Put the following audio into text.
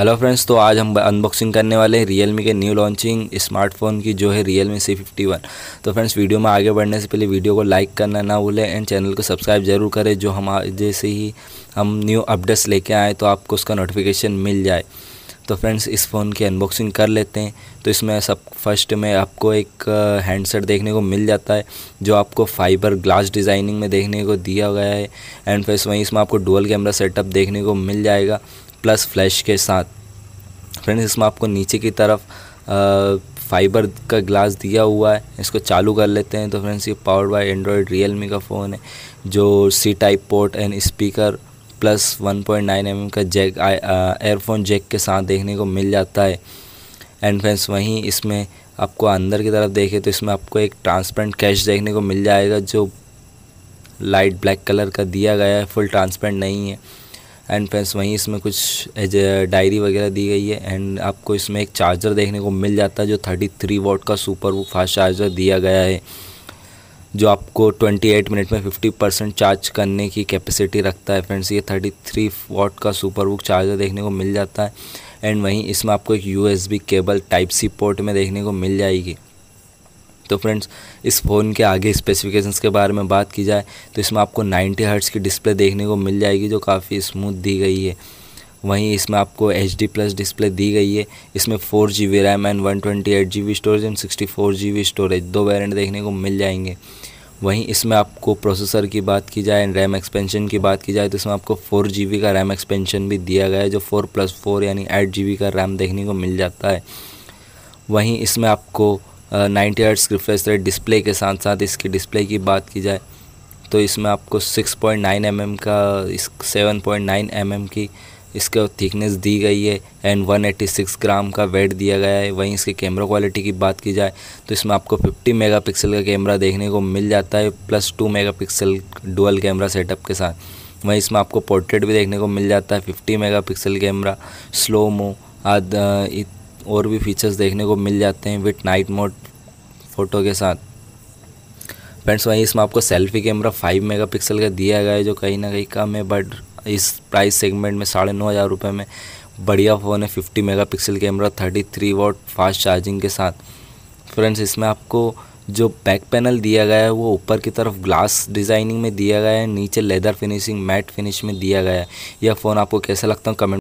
hello friends तो आज हम अनबॉक्सिंग करने वाले हैं रियलमी के न्यू लॉन्चिंग स्मार्टफोन की जो है रियलमी सी फिफ्टी वन तो फ्रेंड्स वीडियो में आगे बढ़ने से पहले वीडियो को लाइक करना ना भूलें एंड चैनल को सब्सक्राइब जरूर करें जो हम जैसे ही हम न्यू अपडेट्स लेके आए तो आपको उसका नोटिफिकेशन मिल जाए तो फ्रेंड्स इस फ़ोन की अनबॉक्सिंग कर लेते हैं तो इसमें सब फर्स्ट में आपको एक हैंडसेट देखने को मिल जाता है जो आपको फाइबर ग्लास डिज़ाइनिंग में देखने को दिया गया है एंड फिर वहीं इसमें आपको डुअल कैमरा सेटअप देखने को मिल जाएगा प्लस फ्लैश के साथ फ्रेंड्स इसमें आपको नीचे की तरफ फाइबर का ग्लास दिया हुआ है इसको चालू कर लेते हैं तो फ्रेंड्स ये पावर्ड बाय एंड्रॉयड रियल का फ़ोन है जो C type port and speaker plus 1.9 point mm का जैक एयरफोन जैक के साथ देखने को मिल जाता है एंड फ्रेंड्स वहीं इसमें आपको अंदर की तरफ देखें तो इसमें आपको एक ट्रांसपेरेंट कैश देखने को मिल जाएगा जो लाइट ब्लैक कलर का दिया गया है फुल ट्रांसपेरेंट नहीं है एंड फ्रेंड्स वहीं इसमें कुछ डायरी वगैरह दी गई है एंड आपको इसमें एक चार्जर देखने को मिल जाता है जो थर्टी थ्री वोट का सुपर वो फास्ट चार्जर दिया गया है जो आपको 28 मिनट में 50 परसेंट चार्ज करने की कैपेसिटी रखता है फ्रेंड्स ये 33 वॉट का सुपर बुक चार्जर देखने को मिल जाता है एंड वहीं इसमें आपको एक U cable type C port में देखने को मिल जाएगी तो फ्रेंड्स इस फ़ोन के आगे स्पेसिफिकेशंस के बारे में बात की जाए तो इसमें आपको 90 हर्ट्स की डिस्प्ले देखने को मिल जाएगी जो काफ़ी स्मूथ दी गई है वहीं इसमें आपको एच डी प्लस डिस्प्ले दी गई है इसमें four G B RAM and one twenty eight G B storage and sixty four G B storage दो वेरिएंट देखने को मिल जाएंगे वहीं इसमें आपको प्रोसेसर की बात की जाए एंड रैम एक्सपेंशन की बात की जाए तो इसमें आपको फोर जी बी का रैम एक्सपेंशन भी दिया गया है जो फ़ोर प्लस फोर यानी एट जी बी का रैम देखने को मिल जाता है वहीं इसमें आपको ninety hertz refresh rate display के साथ साथ इसकी डिस्प्ले की बात की जाए तो इसमें आपको 6.9 पॉइंट mm का इस सेवन पॉइंट mm की इसका थिकनेस दी गई है एंड 186 ग्राम का वेट दिया गया है वहीं इसके कैमरा क्वालिटी की बात की जाए तो इसमें आपको 50 मेगापिक्सल का कैमरा देखने को मिल जाता है plus 2 megapixel dual camera setup के साथ वहीं इसमें आपको पोर्ट्रेट भी देखने को मिल जाता है 50 मेगापिक्सल कैमरा स्लो मो आद और भी फीचर्स देखने को मिल जाते हैं विथ नाइट मोड फ़ोटो के साथ फ्रेंड्स वहीं इसमें आपको सेल्फी कैमरा फाइव मेगा का दिया गया है जो कहीं ना कहीं कम है बट इस प्राइस सेगमेंट में साढ़े नौ हज़ार रुपये में बढ़िया फ़ोन है fifty mega pixel camera thirty three watt fast charging के साथ फ्रेंड्स इसमें आपको जो बैक पैनल दिया गया है वो ऊपर की तरफ ग्लास डिज़ाइनिंग में दिया गया है नीचे लेदर फिनिशिंग मैट फिनिश में दिया गया है यह फ़ोन आपको कैसा लगता है कमेंट